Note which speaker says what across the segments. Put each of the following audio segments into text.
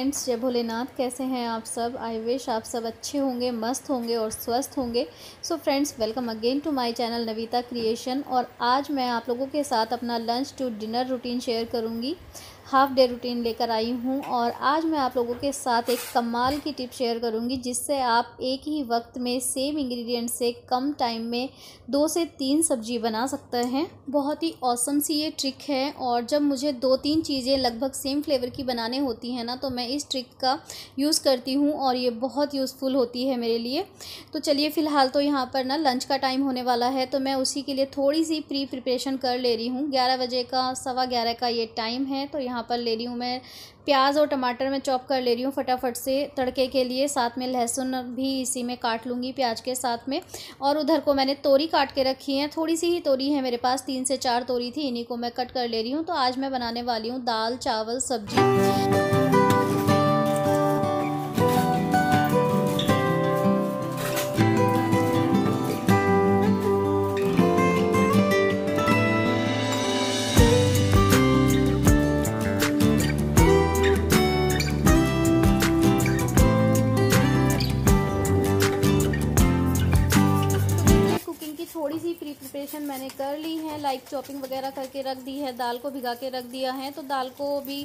Speaker 1: friends जय भोलेनाथ कैसे हैं आप सब आई विश आप सब अच्छे होंगे मस्त होंगे और स्वस्थ होंगे so friends welcome again to my channel Navita creation और आज मैं आप लोगों के साथ अपना lunch to dinner routine share करूंगी हाफ़ डे रूटीन लेकर आई हूँ और आज मैं आप लोगों के साथ एक कमाल की टिप शेयर करूँगी जिससे आप एक ही वक्त में सेम इंग्रेडिएंट से कम टाइम में दो से तीन सब्जी बना सकते हैं बहुत ही औसम सी ये ट्रिक है और जब मुझे दो तीन चीज़ें लगभग सेम फ्लेवर की बनाने होती हैं ना तो मैं इस ट्रिक का यूज़ करती हूँ और ये बहुत यूज़फुल होती है मेरे लिए तो चलिए फ़िलहाल तो यहाँ पर ना लंच का टाइम होने वाला है तो मैं उसी के लिए थोड़ी सी प्री प्रिपरेशन कर ले रही हूँ ग्यारह बजे का सवा ग्यारह का ये टाइम है तो यहाँ यहाँ पर ले रही हूँ मैं प्याज और टमाटर में चॉप कर ले रही हूँ फटाफट से तड़के के लिए साथ में लहसुन भी इसी में काट लूँगी प्याज के साथ में और उधर को मैंने तोरी काट के रखी है थोड़ी सी ही तोरी है मेरे पास तीन से चार तोरी थी इन्हीं को मैं कट कर ले रही हूँ तो आज मैं बनाने वाली हूँ दाल चावल सब्जी थोड़ी सी प्री प्रिपरेशन मैंने कर ली है लाइक चॉपिंग वगैरह करके रख दी है दाल को भिगा के रख दिया है तो दाल को भी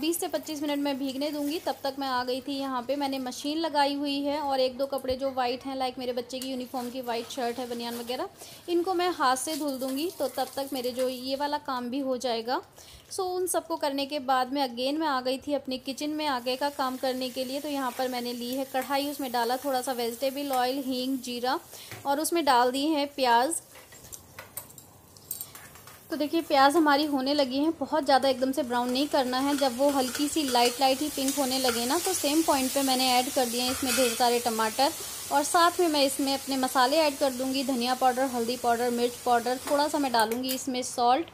Speaker 1: बीस से पच्चीस मिनट में भीगने दूंगी तब तक मैं आ गई थी यहाँ पे मैंने मशीन लगाई हुई है और एक दो कपड़े जो वाइट हैं लाइक मेरे बच्चे की यूनिफॉर्म की वाइट शर्ट है बनियान वगैरह इनको मैं हाथ से धुल दूंगी तो तब तक मेरे जो ये वाला काम भी हो जाएगा सो उन सबको करने के बाद में अगेन मैं आ गई थी अपने किचन में आगे का काम करने के लिए तो यहाँ पर मैंने ली है कढ़ाई उसमें डाला थोड़ा सा वेजिटेबल ऑयल हींग जीरा और उसमें डाल दी है प्याज तो देखिए प्याज हमारी होने लगी है बहुत ज़्यादा एकदम से ब्राउन नहीं करना है जब वो हल्की सी लाइट लाइट ही पिंक होने लगे ना तो सेम पॉइंट पे मैंने ऐड कर दिए हैं इसमें ढेर सारे टमाटर और साथ में मैं इसमें अपने मसाले ऐड कर दूंगी धनिया पाउडर हल्दी पाउडर मिर्च पाउडर थोड़ा सा मैं डालूंगी इसमें सॉल्ट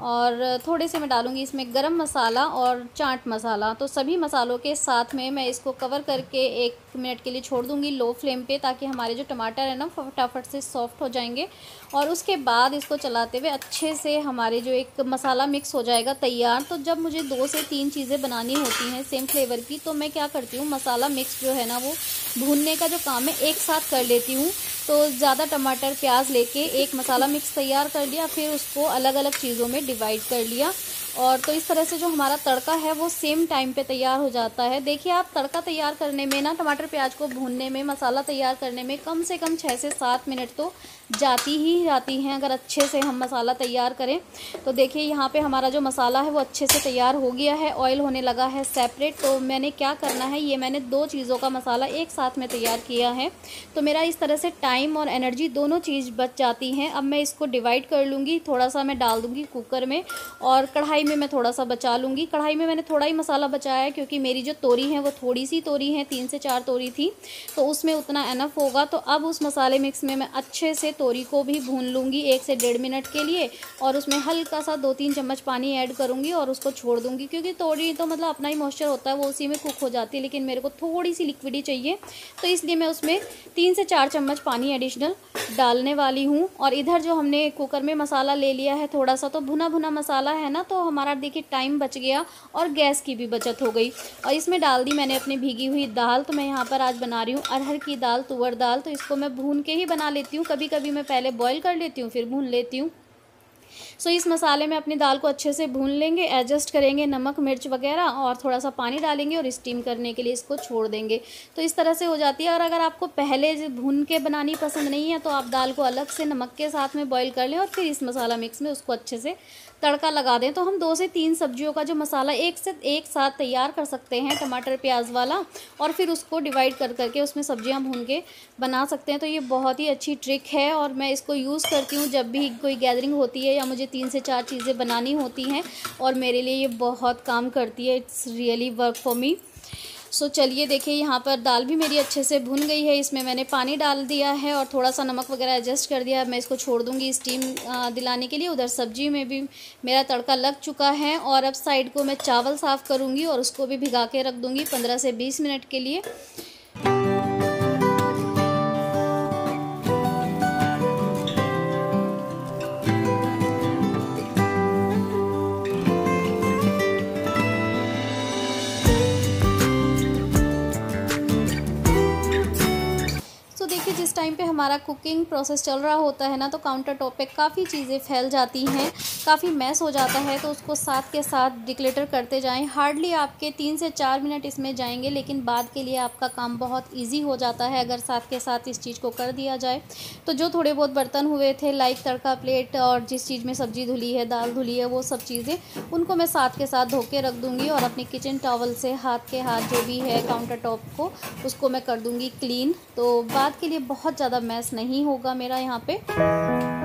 Speaker 1: और थोड़े से मैं डालूँगी इसमें गरम मसाला और चाट मसाला तो सभी मसालों के साथ में मैं इसको कवर करके एक एक मिनट के लिए छोड़ दूंगी लो फ्लेम पे ताकि हमारे जो टमाटर है ना फटाफट से सॉफ्ट हो जाएंगे और उसके बाद इसको चलाते हुए अच्छे से हमारे जो एक मसाला मिक्स हो जाएगा तैयार तो जब मुझे दो से तीन चीज़ें बनानी होती हैं सेम फ्लेवर की तो मैं क्या करती हूँ मसाला मिक्स जो है ना वो भूनने का जो काम है एक साथ कर लेती हूँ तो ज़्यादा टमाटर प्याज लेके एक मसाला मिक्स तैयार कर लिया फिर उसको अलग अलग चीज़ों में डिवाइड कर लिया और तो इस तरह से जो हमारा तड़का है वो सेम टाइम पे तैयार हो जाता है देखिए आप तड़का तैयार करने में ना टमाटर प्याज को भूनने में मसाला तैयार करने में कम से कम छः से सात मिनट तो जाती ही जाती हैं अगर अच्छे से हम मसाला तैयार करें तो देखिए यहाँ पे हमारा जो मसाला है वो अच्छे से तैयार हो गया है ऑयल होने लगा है सेपरेट तो मैंने क्या करना है ये मैंने दो चीज़ों का मसाला एक साथ में तैयार किया है तो मेरा इस तरह से टाइम और एनर्जी दोनों चीज़ बच जाती हैं अब मैं इसको डिवाइड कर लूँगी थोड़ा सा मैं डाल दूँगी कुकर में और कढ़ाई कढ़ाई में मैं थोड़ा सा बचा लूँगी कढ़ाई में मैंने थोड़ा ही मसाला बचाया है क्योंकि मेरी जो तोरी है वो थोड़ी सी तोरी है तीन से चार तोरी थी तो उसमें उतना एनफ होगा तो अब उस मसाले मिक्स में मैं अच्छे से तोरी को भी भून लूँगी एक से डेढ़ मिनट के लिए और उसमें हल्का सा दो तीन चम्मच पानी ऐड करूँगी और उसको छोड़ दूँगी क्योंकि तोरी तो मतलब अपना ही मॉइस्चर होता है वो उसी में कुक हो जाती है लेकिन मेरे को थोड़ी सी लिक्विडी चाहिए तो इसलिए मैं उसमें तीन से चार चम्मच पानी एडिशनल डालने वाली हूँ और इधर जो हमने कुकर में मसाला ले लिया है थोड़ा सा तो भुना भुना मसाला है ना तो हमारा देखिए टाइम बच गया और गैस की भी बचत हो गई और इसमें डाल दी मैंने अपनी भीगी हुई दाल तो मैं यहाँ पर आज बना रही हूँ अरहर की दाल तुअर दाल तो इसको मैं भून के ही बना लेती हूँ कभी कभी मैं पहले बॉयल कर लेती हूँ फिर भून लेती हूँ सो so, इस मसाले में अपनी दाल को अच्छे से भून लेंगे एडजस्ट करेंगे नमक मिर्च वगैरह और थोड़ा सा पानी डालेंगे और स्टीम करने के लिए इसको छोड़ देंगे तो इस तरह से हो जाती है और अगर आपको पहले भून के बनानी पसंद नहीं है तो आप दाल को अलग से नमक के साथ में बॉईल कर लें और फिर इस मसाला मिक्स में उसको अच्छे से तड़का लगा दें तो हम दो से तीन सब्जियों का जो मसाला एक से एक साथ तैयार कर सकते हैं टमाटर प्याज वाला और फिर उसको डिवाइड कर करके उसमें सब्जियां भून के बना सकते हैं तो ये बहुत ही अच्छी ट्रिक है और मैं इसको यूज़ करती हूँ जब भी कोई गैदरिंग होती है या मुझे तीन से चार चीज़ें बनानी होती हैं और मेरे लिए ये बहुत काम करती है it's really work for me so चलिए देखिए यहाँ पर दाल भी मेरी अच्छे से भुन गई है इसमें मैंने पानी डाल दिया है और थोड़ा सा नमक वगैरह एडजस्ट कर दिया है मैं इसको छोड़ दूँगी स्टीम दिलाने के लिए उधर सब्जी में भी मेरा तड़का लग चुका है और अब साइड को मैं चावल साफ़ करूँगी और उसको भी भिगा के रख दूँगी पंद्रह से बीस मिनट के लिए हमारा कुकिंग प्रोसेस चल रहा होता है ना तो काउंटर टॉप पे काफ़ी चीज़ें फैल जाती हैं काफ़ी मैस हो जाता है तो उसको साथ के साथ डिक्लेटर करते जाएं हार्डली आपके तीन से चार मिनट इसमें जाएंगे लेकिन बाद के लिए आपका काम बहुत ईजी हो जाता है अगर साथ के साथ इस चीज़ को कर दिया जाए तो जो थोड़े बहुत बर्तन हुए थे लाइक तड़का प्लेट और जिस चीज़ में सब्जी धुली है दाल धुली है वो सब चीज़ें उनको मैं साथ के साथ धो के रख दूँगी और अपने किचन टॉवल से हाथ के हाथ जो भी है काउंटर टॉप को उसको मैं कर दूँगी क्लीन तो बाद के लिए बहुत ज़्यादा मैस नहीं होगा मेरा यहाँ पर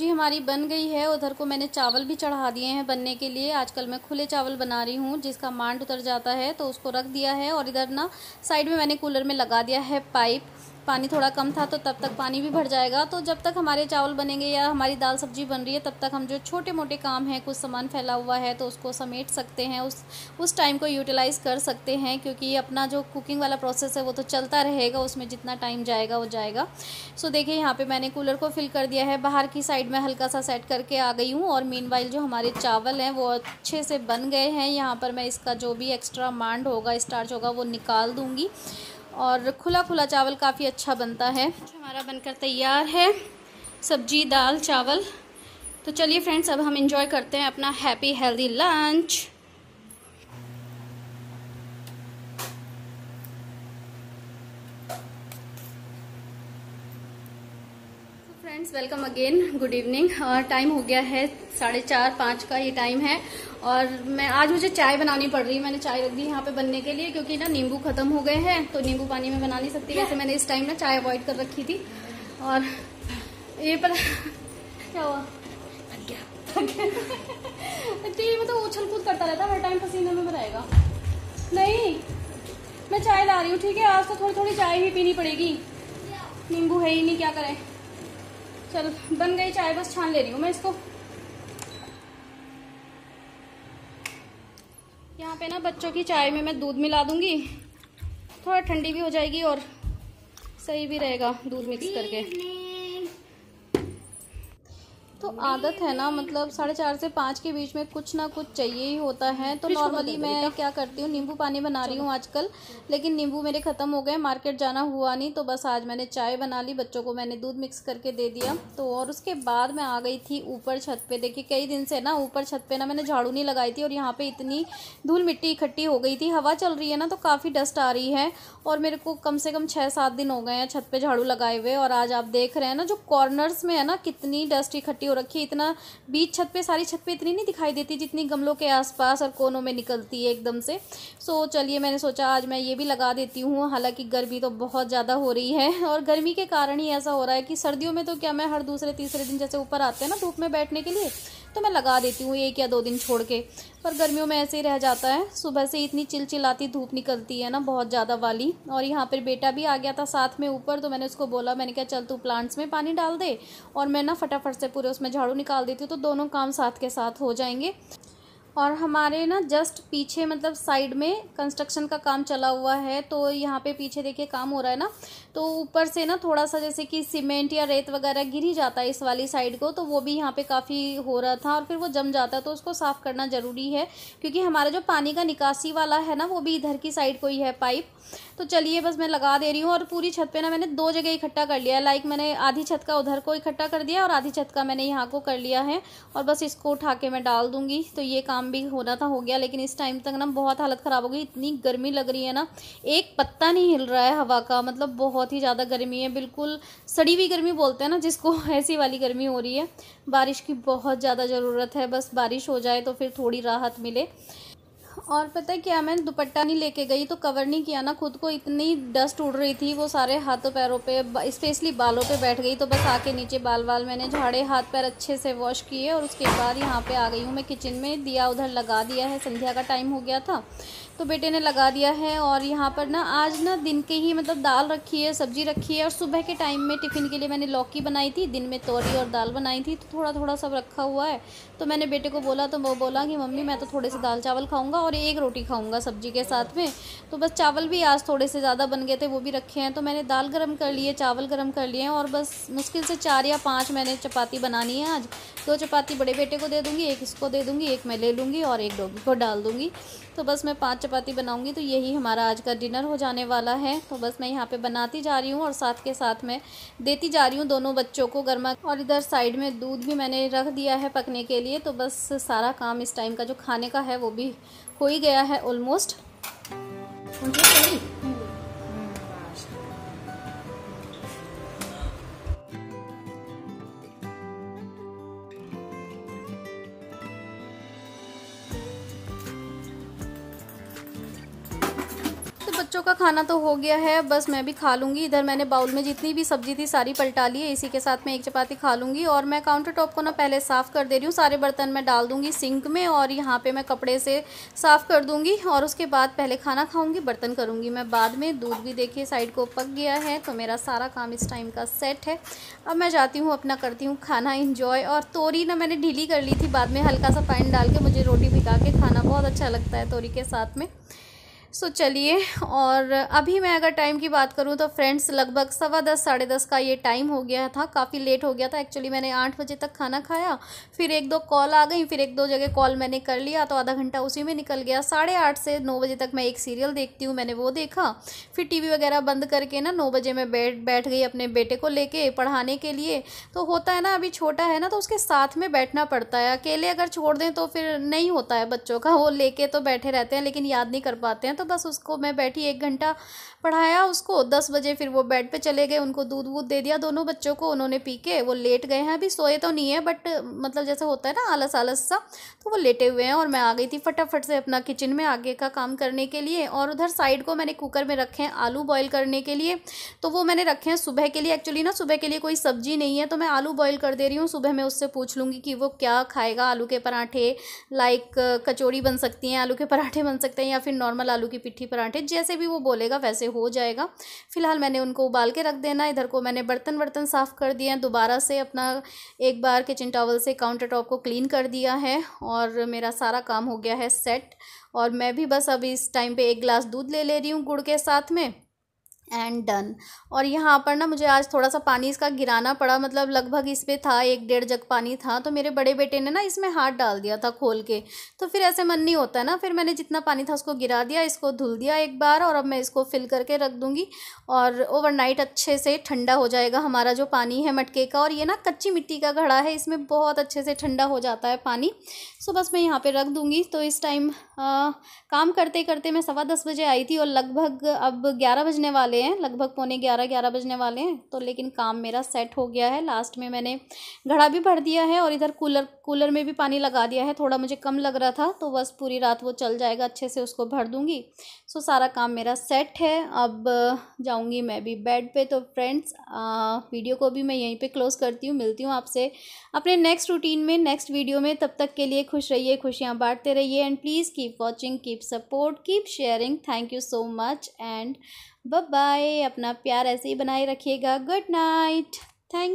Speaker 1: सब्जी हमारी बन गई है उधर को मैंने चावल भी चढ़ा दिए हैं बनने के लिए आजकल मैं खुले चावल बना रही हूँ जिसका मांड उतर जाता है तो उसको रख दिया है और इधर ना साइड में मैंने कूलर में लगा दिया है पाइप पानी थोड़ा कम था तो तब तक पानी भी भर जाएगा तो जब तक हमारे चावल बनेंगे या हमारी दाल सब्जी बन रही है तब तक हम जो छोटे मोटे काम हैं कुछ सामान फैला हुआ है तो उसको समेट सकते हैं उस उस टाइम को यूटिलाइज़ कर सकते हैं क्योंकि अपना जो कुकिंग वाला प्रोसेस है वो तो चलता रहेगा उसमें जितना टाइम जाएगा वो जाएगा सो देखिए यहाँ पर मैंने कूलर को फिल कर दिया है बाहर की साइड में हल्का सा सेट करके आ गई हूँ और मीन जो हमारे चावल हैं वो अच्छे से बन गए हैं यहाँ पर मैं इसका जो भी एक्स्ट्रा मांड होगा स्टार्च होगा वो निकाल दूँगी और खुला खुला चावल काफ़ी अच्छा बनता है हमारा बनकर तैयार है सब्जी दाल चावल तो चलिए फ्रेंड्स अब हम इंजॉय करते हैं अपना happy healthy lunch friends welcome again good evening और टाइम हो गया है साढ़े चार पाँच का ये टाइम है और मैं आज मुझे चाय बनानी पड़ रही है मैंने चाय रख दी यहाँ पे बनने के लिए क्योंकि ना नींबू खत्म हो गए हैं तो नींबू पानी में बना नहीं सकती वैसे मैंने इस टाइम ना चाय अवॉइड कर रखी थी और ये पर क्या हुआ टी तो मतलब तो उछल कूद करता रहता है हर टाइम पसीने में बनाएगा नहीं मैं चाय ला रही हूँ ठीक है आज तो थोड़ी थोड़ी चाय ही पीनी पड़ेगी नींबू है ही नहीं क्या करें चल बन गई चाय बस छान ले रही हूँ मैं इसको यहाँ पे ना बच्चों की चाय में मैं दूध मिला दूंगी थोड़ा ठंडी भी हो जाएगी और सही भी रहेगा दूध मिक्स करके तो आदत है ना मतलब साढ़े चार से पाँच के बीच में कुछ ना कुछ चाहिए ही होता है तो नॉर्मली मैं क्या करती हूँ नींबू पानी बना रही हूँ आजकल लेकिन नींबू मेरे ख़त्म हो गए मार्केट जाना हुआ नहीं तो बस आज मैंने चाय बना ली बच्चों को मैंने दूध मिक्स करके दे दिया तो और उसके बाद मैं आ गई थी ऊपर छत पर देखिए कई दिन से ना ऊपर छत पर ना मैंने झाड़ू नहीं लगाई थी और यहाँ पर इतनी धूल मिट्टी इकट्ठी हो गई थी हवा चल रही है ना तो काफ़ी डस्ट आ रही है और मेरे को कम से कम छः सात दिन हो गए हैं छत पर झाड़ू लगाए हुए और आज आप देख रहे हैं ना जो कॉर्नर्स में है ना कितनी डस्ट इकट्ठी हो रखी है इतना बीच छत पे सारी छत पे इतनी नहीं दिखाई देती जितनी गमलों के आसपास और कोनों में निकलती है एकदम से सो चलिए मैंने सोचा आज मैं ये भी लगा देती हूँ हालाँकि गर्मी तो बहुत ज़्यादा हो रही है और गर्मी के कारण ही ऐसा हो रहा है कि सर्दियों में तो क्या मैं हर दूसरे तीसरे दिन जैसे ऊपर आते हैं ना धूप में बैठने के लिए तो मैं लगा देती हूँ एक या दो दिन छोड़ के पर गर्मियों में ऐसे ही रह जाता है सुबह से इतनी चिलचिलाती धूप निकलती है ना बहुत ज़्यादा वाली और यहाँ पर बेटा भी आ गया था साथ में ऊपर तो मैंने उसको बोला मैंने कहा चल तू प्लांट्स में पानी डाल दे और मैं ना फटाफट से पूरे उसमें झाड़ू निकाल देती हूँ तो दोनों काम साथ के साथ हो जाएंगे और हमारे ना जस्ट पीछे मतलब साइड में कंस्ट्रक्शन का काम चला हुआ है तो यहाँ पे पीछे देखिए काम हो रहा है ना तो ऊपर से ना थोड़ा सा जैसे कि सीमेंट या रेत वगैरह गिर ही जाता है इस वाली साइड को तो वो भी यहाँ पे काफ़ी हो रहा था और फिर वो जम जाता है तो उसको साफ़ करना ज़रूरी है क्योंकि हमारा जो पानी का निकासी वाला है ना वो भी इधर की साइड को ही है पाइप तो चलिए बस मैं लगा दे रही हूँ और पूरी छत पे ना मैंने दो जगह इकट्ठा कर लिया लाइक मैंने आधी छत का उधर को इकट्ठा कर दिया और आधी छत का मैंने यहाँ को कर लिया है और बस इसको उठा के मैं डाल दूंगी तो ये काम भी होना था हो गया लेकिन इस टाइम तक ना बहुत हालत ख़राब हो गई इतनी गर्मी लग रही है ना एक पत्ता नहीं हिल रहा है हवा का मतलब बहुत ही ज़्यादा गर्मी है बिल्कुल सड़ी हुई गर्मी बोलते हैं ना जिसको ऐसी वाली गर्मी हो रही है बारिश की बहुत ज़्यादा ज़रूरत है बस बारिश हो जाए तो फिर थोड़ी राहत मिले और पता है क्या मैं दुपट्टा नहीं लेके गई तो कवर नहीं किया ना खुद को इतनी डस्ट उड़ रही थी वो सारे हाथों पैरों पे स्पेशली बालों पे बैठ गई तो बस आके नीचे बाल बाल मैंने झाड़े हाथ पैर अच्छे से वॉश किए और उसके बाद यहाँ पे आ गई हूँ मैं किचन में दिया उधर लगा दिया है संध्या का टाइम हो गया था तो बेटे ने लगा दिया है और यहाँ पर ना आज ना दिन के ही मतलब दाल रखी है सब्जी रखी है और सुबह के टाइम में टिफ़िन के लिए मैंने लौकी बनाई थी दिन में तोरी और दाल बनाई थी तो थोड़ा थोड़ा सब रखा हुआ है तो मैंने बेटे को बोला तो वो बोला कि मम्मी मैं तो थोड़े से दाल चावल खाऊँगा और एक रोटी खाऊंगा सब्जी के साथ में तो बस चावल भी आज थोड़े से ज़्यादा बन गए थे वो भी रखे हैं तो मैंने दाल गर्म कर लिए चावल गर्म कर लिए हैं और बस मुश्किल से चार या पाँच मैंने चपाती बनानी है आज दो चपाती बड़े बेटे को दे दूँगी एक इसको दे दूँगी एक मैं ले लूँगी और एक डोगी को डाल दूँगी तो बस मैं पाँच चपाती बनाऊँगी तो यही हमारा आज का डिनर हो जाने वाला है तो बस मैं यहाँ पर बनाती जा रही हूँ और साथ के साथ मैं देती जा रही हूँ दोनों बच्चों को गर्मा और इधर साइड में दूध भी मैंने रख दिया है पकने के लिए तो बस सारा काम इस टाइम का जो खाने का है वो भी हो ही गया है ऑलमोस्ट बच्चों का खाना तो हो गया है बस मैं भी खा लूँगी इधर मैंने बाउल में जितनी भी सब्जी थी सारी पलटा ली है इसी के साथ मैं एक चपाती खा लूँगी और मैं काउंटर टॉप को ना पहले साफ़ कर दे रही हूँ सारे बर्तन मैं डाल दूँगी सिंक में और यहाँ पर मैं कपड़े से साफ़ कर दूँगी और उसके बाद पहले खाना खाऊँगी बर्तन करूँगी मैं बाद में दूध भी देखिए साइड को पक गया है तो मेरा सारा काम इस टाइम का सेट है अब मैं जाती हूँ अपना करती हूँ खाना इन्जॉय और तोरी ना मैंने ढीली कर ली थी बाद में हल्का सा पानी डाल के मुझे रोटी भिगा के खाना बहुत अच्छा लगता है तोरी के साथ में सो so, चलिए और अभी मैं अगर टाइम की बात करूँ तो फ्रेंड्स लगभग सवा दस साढ़े दस का ये टाइम हो गया था काफ़ी लेट हो गया था एक्चुअली मैंने आठ बजे तक खाना खाया फिर एक दो कॉल आ गई फिर एक दो जगह कॉल मैंने कर लिया तो आधा घंटा उसी में निकल गया साढ़े आठ से नौ बजे तक मैं एक सीरियल देखती हूँ मैंने वो देखा फिर टी वगैरह बंद करके ना नौ बजे मैं बैठ बैठ गई अपने बेटे को ले पढ़ाने के लिए तो होता है ना अभी छोटा है ना तो उसके साथ में बैठना पड़ता है अकेले अगर छोड़ दें तो फिर नहीं होता है बच्चों का वो ले तो बैठे रहते हैं लेकिन याद नहीं कर पाते हैं तो बस उसको मैं बैठी एक घंटा पढ़ाया उसको दस बजे फिर वो बेड पे चले गए उनको दूध वूध दे दिया दोनों बच्चों को उन्होंने पी के वो लेट गए हैं अभी सोए तो नहीं है बट मतलब जैसे होता है ना आलस आलस सा तो वो लेटे हुए हैं और मैं आ गई थी फटाफट से अपना किचन में आगे का काम करने के लिए और उधर साइड को मैंने कुकर में रखे हैं आलू बॉयल करने के लिए तो वो मैंने रखे हैं सुबह के लिए एक्चुअली ना सुबह के लिए कोई सब्जी नहीं है तो मैं आलू बॉयल कर दे रही हूँ सुबह मैं उससे पूछ लूँगी कि वो क्या खाएगा आलू के पराठे लाइक कचौड़ी बन सकती हैं आलू के पराठे बन सकते हैं या फिर नॉर्मल आलू की पिट्ठी पराठे जैसे भी वो बोलेगा वैसे हो जाएगा फ़िलहाल मैंने उनको उबाल के रख देना इधर को मैंने बर्तन वर्तन साफ़ कर दिए हैं दोबारा से अपना एक बार किचन टावल से काउंटर टॉप को क्लीन कर दिया है और मेरा सारा काम हो गया है सेट और मैं भी बस अभी इस टाइम पे एक गिलास दूध ले ले रही हूँ गुड़ के साथ में एंड डन और यहाँ पर ना मुझे आज थोड़ा सा पानी इसका गिराना पड़ा मतलब लगभग इस पर था एक डेढ़ जग पानी था तो मेरे बड़े बेटे ने ना इसमें हाथ डाल दिया था खोल के तो फिर ऐसे मन नहीं होता ना फिर मैंने जितना पानी था उसको गिरा दिया इसको धुल दिया एक बार और अब मैं इसको फिल करके रख दूँगी और ओवरनाइट अच्छे से ठंडा हो जाएगा हमारा जो पानी है मटके का और ये ना कच्ची मिट्टी का घड़ा है इसमें बहुत अच्छे से ठंडा हो जाता है पानी सो बस मैं यहाँ पर रख दूँगी तो इस टाइम काम करते करते मैं सवा दस बजे आई थी और लगभग अब ग्यारह बजने वाले हैं लगभग पौने ग्यारह ग्यारह बजने वाले हैं तो लेकिन काम मेरा सेट हो गया है लास्ट में मैंने घड़ा भी भर दिया है और इधर कूलर कूलर में भी पानी लगा दिया है थोड़ा मुझे कम लग रहा था तो बस पूरी रात वो चल जाएगा अच्छे से उसको भर दूँगी सो सारा काम मेरा सेट है अब जाऊँगी मैं भी बेड पे तो फ्रेंड्स वीडियो को भी मैं यहीं पे क्लोज़ करती हूँ मिलती हूँ आपसे अपने नेक्स्ट रूटीन में नेक्स्ट वीडियो में तब तक के लिए खुश रहिए खुशियाँ बांटते रहिए and please keep watching keep support keep sharing thank you so much and bye अपना प्यार ऐसे ही बनाए रखिएगा गुड नाइट थैंक